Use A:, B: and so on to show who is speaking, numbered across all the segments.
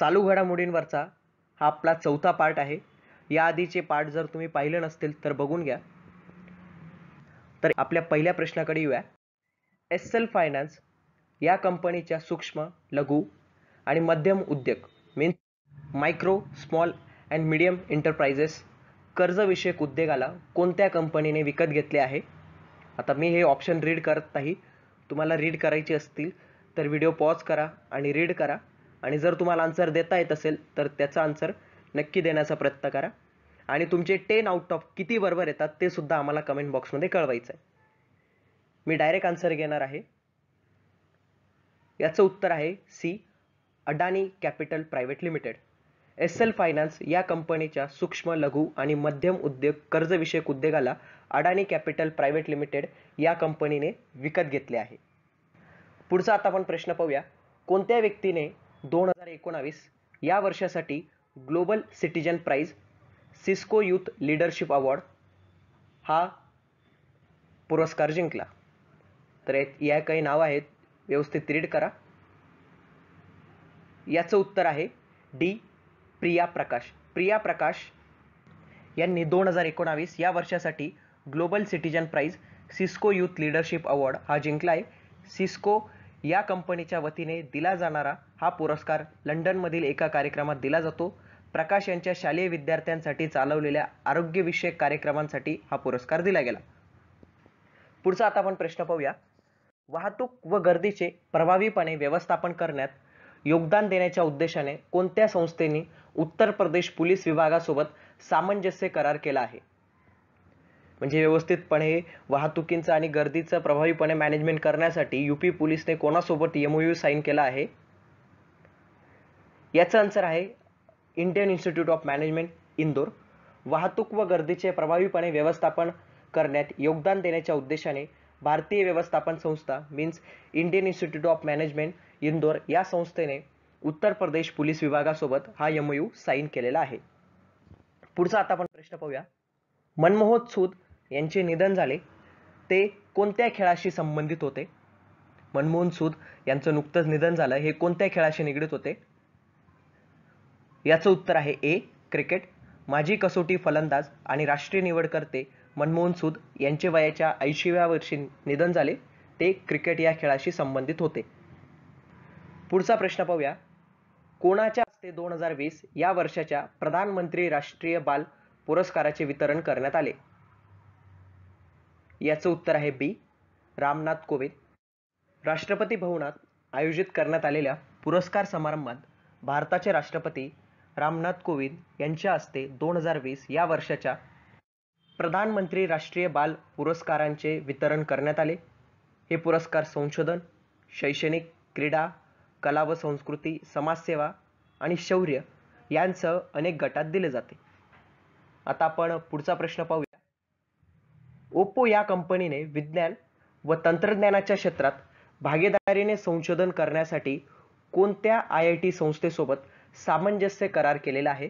A: चालू घडामोडींवरचा हा आपला चौथा पार्ट आहे या आधीचे पार्ट जर तुम्ही पाहिले नसतील तर बघून घ्या तर आपल्या पहिल्या प्रश्नाकडे येऊया एस एल फायनान्स या कंपनीच्या सूक्ष्म लघु आणि मध्यम उद्योग means micro small and medium enterprises कर्जविषयक उद्योगाला कोणत्या कंपनीने विकत घेतले आहे आता मी हे ऑप्शन रीड करत नाही तुम्हाला रीड करायचे असतील तर व्हिडिओ पॉज करा आणि रीड करा आणि जर तुम्हाला आन्सर देता येत असेल तर त्याचा आन्सर नक्की देण्याचा प्रयत्न करा आणि तुमचे टेन आउट ऑफ किती बरोबर येतात ते सुद्धा आम्हाला कमेंट बॉक्समध्ये कळवायचं आहे मी डायरेक्ट आन्सर घेणार आहे याचं उत्तर आहे C Adani capital private limited S L finance या कंपनीच्या सूक्ष्म लघु आणि मध्यम उद्योग कर्जविषयक उद्योगाला अडानी कॅपिटल प्रायव्हेट लिमिटेड या कंपनीने विकत घेतले आहे पुढचा आता आपण प्रश्न पाहूया कोणत्या व्यक्तीने दोन हजार एकोणावीस या वर्षासाठी global citizen prize Cisco youth leadership award हा पुरस्कार जिंकला तर या काही नावं आहेत व्यवस्थित रीड करा याचं उत्तर आहे डी प्रिया प्रकाश प्रिया प्रकाश यांनी दोन हजार एकोणावीस या वर्षासाठी global citizen prize Cisco youth leadership award हा जिंकला आहे सिस्को या कंपनीच्या वतीने दिला जाणारा हा पुरस्कार लंडनमधील एका कार्यक्रमात दिला जातो प्रकाश यांच्या शालेय विद्यार्थ्यांसाठी चालवलेल्या आरोग्यविषयक कार्यक्रमांसाठी हा पुरस्कार दिला गेला पुढचा आता आपण प्रश्न पाहूया वाहतूक व गर्दीचे प्रभावीपणे व्यवस्थापन करण्यात योगदान देण्याच्या उद्देशाने कोणत्या संस्थेने उत्तर प्रदेश पोलीस विभागासोबत सामंजस्य करार केला आहे म्हणजे व्यवस्थितपणे वाहतुकींचं आणि गर्दीचं प्रभावीपणे मॅनेजमेंट करण्यासाठी यूपी पोलीसने कोणासोबत एमओयू साईन केला आहे याचं आन्सर आहे Indian institute of management Indore वाहतूक व गर्दीचे प्रभावीपणे व्यवस्थापन करण्यात योगदान देण्याच्या उद्देशाने भारतीय व्यवस्थापन संस्था means Indian institute of management Indore या संस्थेने उत्तर प्रदेश पोलीस विभागासोबत हा एमओयू साईन केलेला आहे पुढचा आता आपण प्रश्न पाहूया मनमोहन सूद यांचे निधन झाले ते कोणत्या खेळाशी संबंधित होते मनमोहन सूद यांचं नुकतंच निधन झालं हे कोणत्या खेळाशी निगडीत होते याचं उत्तर आहे ए क्रिकेट माजी कसोटी फलंदाज आणि राष्ट्रीय निवडकर्ते मनमोहन सूद यांचे वयाच्या ऐंशीव्या वर्षी निधन झाले ते क्रिकेट या खेळाशी संबंधित होते पुढचा प्रश्न पाहूया कोणाच्या हस्ते दोन हजार वीस या वर्षाच्या प्रधानमंत्री राष्ट्रीय बाल पुरस्काराचे वितरण करण्यात आले याचं उत्तर आहे बी रामनाथ कोविंद राष्ट्रपती भवनात आयोजित करण्यात आलेल्या पुरस्कार समारंभात भारताचे राष्ट्रपती रामनाथ कोविंद यांच्या हस्ते दोन हजार वीस या वर्षाच्या प्रधानमंत्री राष्ट्रीय बाल पुरस्कारांचे वितरण करण्यात आले हे पुरस्कार संशोधन शैक्षणिक क्रीडा कला व संस्कृती समाजसेवा आणि शौर्य यांसह अनेक गटात दिले जाते आता आपण पुढचा प्रश्न पाहूया ओप्पो या कंपनीने विज्ञान व तंत्रज्ञानाच्या क्षेत्रात भागीदारीने संशोधन करण्यासाठी कोणत्या आय आय टी संस्थेसोबत सामंजस्य करार केलेला आहे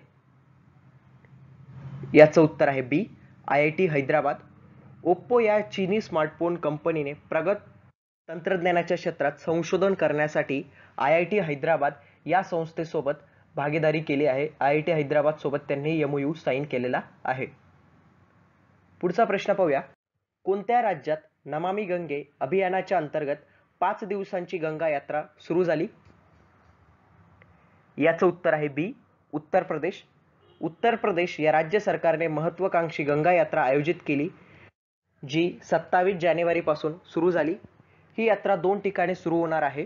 A: याचं उत्तर आहे B I I T Hyderabad Oppo या चीनी स्मार्टफोन कंपनीने प्रगत तंत्रज्ञानाच्या क्षेत्रात संशोधन करण्यासाठी आय आय टी हैदराबाद या संस्थेसोबत भागीदारी केली आहे आय आय टी हैदराबाद सोबत त्यांनी एमओयू साईन केलेला आहे पुढचा प्रश्न पाहूया कोणत्या राज्यात नमामी गंगे अभियानाच्या अंतर्गत पाच दिवसांची गंगा यात्रा सुरू झाली याचं उत्तर आहे बी उत्तर प्रदेश उत्तर प्रदेश या राज्य सरकारने महत्वाकांक्षी गंगा यात्रा आयोजित केली जी सत्तावीस जानेवारीपासून सुरू झाली ही यात्रा दोन ठिकाणी सुरू होणार आहे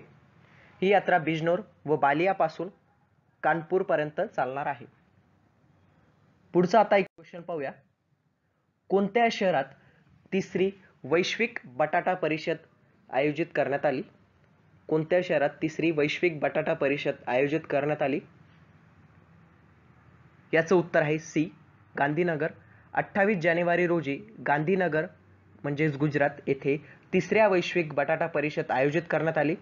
A: ही यात्रा बिजनोर व बालियापासून कानपूरपर्यंत चालणार आहे पुढचा आता एक क्वेश्चन पाहूया कोणत्या शहरात तिसरी वैश्विक बटाटा परिषद आयोजित करण्यात आली कोणत्या शहरात तिसरी वैश्विक बटाटा परिषद आयोजित करण्यात आली याचं उत्तर आहे सी गांधीनगर अठ्ठावीस जानेवारी रोजी गांधीनगर म्हणजेच गुजरात येथे तिसऱ्या वैश्विक बटाटा परिषद आयोजित करण्यात आली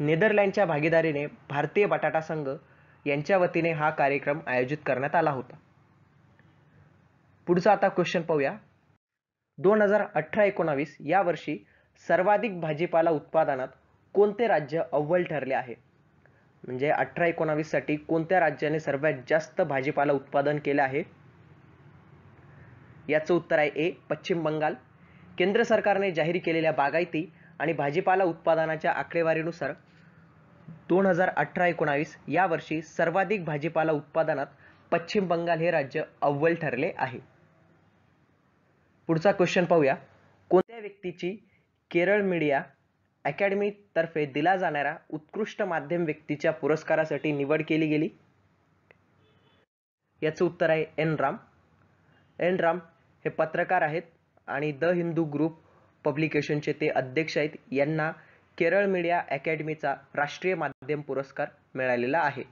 A: नेदरलँडच्या भागीदारीने भारतीय बटाटा संघ यांच्या वतीने हा कार्यक्रम आयोजित करण्यात आला होता पुढचा आता क्वेश्चन पाहूया दोन हजार अठरा एकोणावीस या वर्षी सर्वाधिक भाजीपाला उत्पादनात कोणते राज्य अव्वल ठरले आहे म्हणजे अठरा साठी कोणत्या राज्याने सर्वात जास्त भाजीपाला उत्पादन केले आहे याचं उत्तर आहे ए पश्चिम बंगाल केंद्र सरकारने जाहीर केलेल्या बागायती आणि भाजीपाला उत्पादनाच्या आकडेवारीनुसार दोन हजार अठरा एकोणावीस वर्षी सर्वाधिक भाजीपाला उत्पादनात पश्चिम बंगाल हे राज्य अव्वल ठरले आहे पुढचा क्वेश्चन पाहूया कोणत्या व्यक्तीची केरळ मीडिया तर्फे दिला जाणारा उत्कृष्ट माध्यम व्यक्तीच्या पुरस्कारासाठी निवड केली गेली याचं उत्तर आहे एन राम एन राम हे पत्रकार आहेत आणि द हिंदू ग्रुप पब्लिकेशनचे ते अध्यक्ष आहेत यांना केरळ मीडिया अकॅडमीचा राष्ट्रीय माध्यम पुरस्कार मिळालेला आहे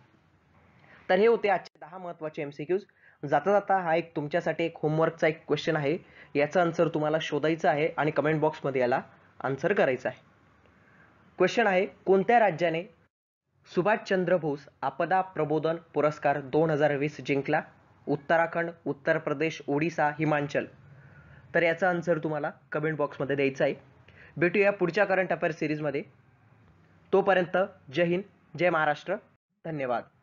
A: तर हे होते आजचे दहा महत्त्वाचे एम सी क्यूज जाता जाता हा एक तुमच्यासाठी एक होमवर्कचा एक क्वेश्चन आहे याचा आन्सर तुम्हाला शोधायचा आहे आणि कमेंट बॉक्समध्ये याला आन्सर करायचा आहे क्वेश्चन आहे कोणत्या राज्याने सुभाषचंद्र बोस आपदा प्रबोधन पुरस्कार दोन हजार वीस जिंकला उत्तराखंड उत्तर प्रदेश ओडिसा हिमाचल तर याचा आन्सर तुम्हाला कमेंट बॉक्समध्ये द्यायचा आहे भेटूया पुढच्या करंट अफेअर सिरीजमध्ये तोपर्यंत जय हिंद जय महाराष्ट्र धन्यवाद